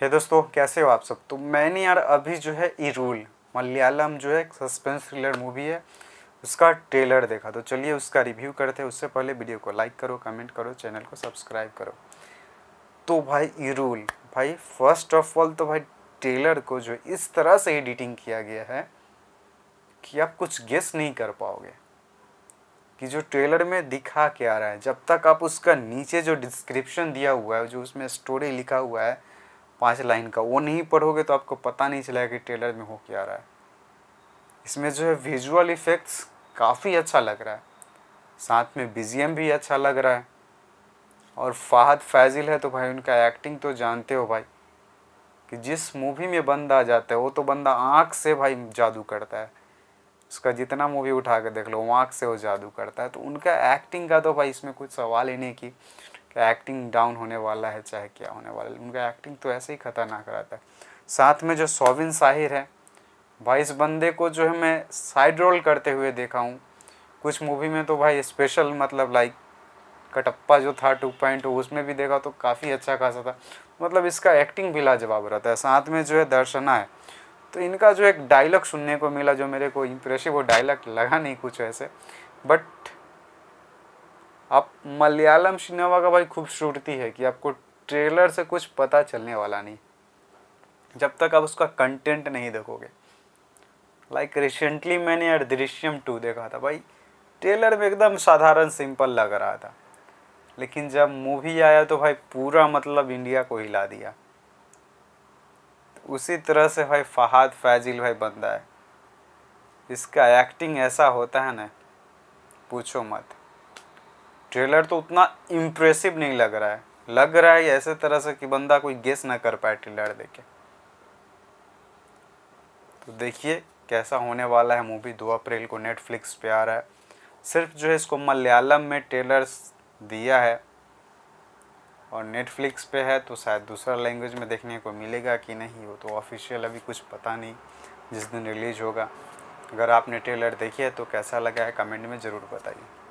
हे दोस्तों कैसे हो आप सब तो मैंने यार अभी जो है ई रूल मलयालम जो है सस्पेंस थ्रिलर मूवी है उसका ट्रेलर देखा तो चलिए उसका रिव्यू करते हैं उससे पहले वीडियो को लाइक करो कमेंट करो चैनल को सब्सक्राइब करो तो भाई ई रूल भाई फर्स्ट ऑफ ऑल तो भाई ट्रेलर को जो इस तरह से एडिटिंग किया गया है कि आप कुछ गेस नहीं कर पाओगे कि जो ट्रेलर में दिखा क्या रहा है जब तक आप उसका नीचे जो डिस्क्रिप्शन दिया हुआ है जो उसमें स्टोरी लिखा हुआ है पाँच लाइन का वो नहीं पढ़ोगे तो आपको पता नहीं चलेगा कि ट्रेलर में हो क्या रहा है इसमें जो है विजुअल इफ़ेक्ट्स काफ़ी अच्छा लग रहा है साथ में बी भी अच्छा लग रहा है और फाहद फैजिल है तो भाई उनका एक्टिंग तो जानते हो भाई कि जिस मूवी में बंदा आ जाता है वो तो बंदा आँख से भाई जादू करता है उसका जितना मूवी उठा कर देख लो वो आँख से वो जादू करता है तो उनका एक्टिंग का तो भाई इसमें कुछ सवाल ही नहीं कि कि एक्टिंग डाउन होने वाला है चाहे क्या होने वाला है उनका एक्टिंग तो ऐसे ही खतरनाक रहता है साथ में जो सोविन साहिर है भाई इस बंदे को जो है मैं साइड रोल करते हुए देखा हूँ कुछ मूवी में तो भाई स्पेशल मतलब लाइक कटप्पा जो था टू पॉइंट oh, उसमें भी देखा तो काफ़ी अच्छा खासा था मतलब इसका एक्टिंग भी लाजवाब रहता है साथ में जो है दर्शना है तो इनका जो एक डायलॉग सुनने को मिला जो मेरे को इम्प्रेसिव वो डायलॉग लगा नहीं कुछ ऐसे बट आप मलयालम सिनेमा का भाई खूबसूरती है कि आपको ट्रेलर से कुछ पता चलने वाला नहीं जब तक आप उसका कंटेंट नहीं देखोगे लाइक like, रिसेंटली मैंने यार दृश्यम टू देखा था भाई ट्रेलर में एकदम साधारण सिंपल लग रहा था लेकिन जब मूवी आया तो भाई पूरा मतलब इंडिया को हिला दिया उसी तरह से भाई फहाद फैजिल भाई बंदा है इसका एक्टिंग ऐसा होता है ना पूछो मत ट्रेलर तो उतना इम्प्रेसिव नहीं लग रहा है लग रहा है ऐसे तरह से कि बंदा कोई गेस ना कर पाए ट्रेलर देखे तो देखिए कैसा होने वाला है मूवी दो अप्रैल को नेटफ्लिक्स पे आ रहा है सिर्फ जो है इसको मलयालम में ट्रेलर दिया है और नेटफ्लिक्स पे है तो शायद दूसरा लैंग्वेज में देखने को मिलेगा कि नहीं वो तो ऑफिशियल अभी कुछ पता नहीं जिस दिन रिलीज होगा अगर आपने ट्रेलर देखी है तो कैसा लगा है कमेंट में ज़रूर बताइए